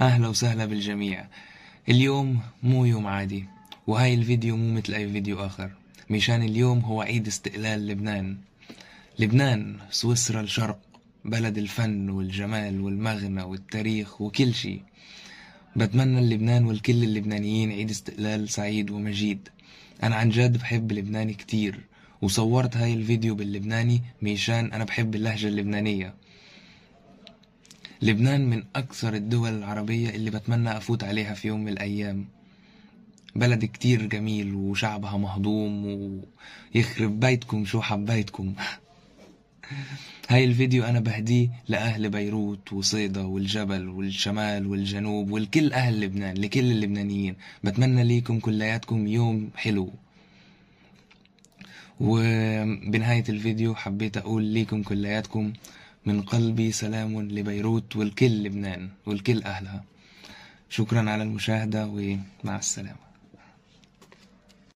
أهلا وسهلا بالجميع اليوم مو يوم عادي وهاي الفيديو مو مثل أي فيديو آخر مشان اليوم هو عيد استقلال لبنان لبنان سويسرا الشرق بلد الفن والجمال والمغنى والتاريخ وكل شي بتمنى لبنان والكل اللبنانيين عيد استقلال سعيد ومجيد أنا عن جد بحب لبنان كتير وصورت هاي الفيديو باللبناني مشان أنا بحب اللهجة اللبنانية لبنان من أكثر الدول العربية اللي بتمنى أفوت عليها في يوم من الأيام بلد كتير جميل وشعبها مهضوم ويخرب بيتكم شو حبيتكم هاي الفيديو أنا بهديه لأهل بيروت وصيدا والجبل والشمال والجنوب ولكل أهل لبنان لكل اللبنانيين بتمنى ليكم كلياتكم يوم حلو وبنهاية الفيديو حبيت أقول ليكم كلياتكم من قلبي سلام لبيروت والكل لبنان والكل أهلها شكرا على المشاهدة ومع السلامة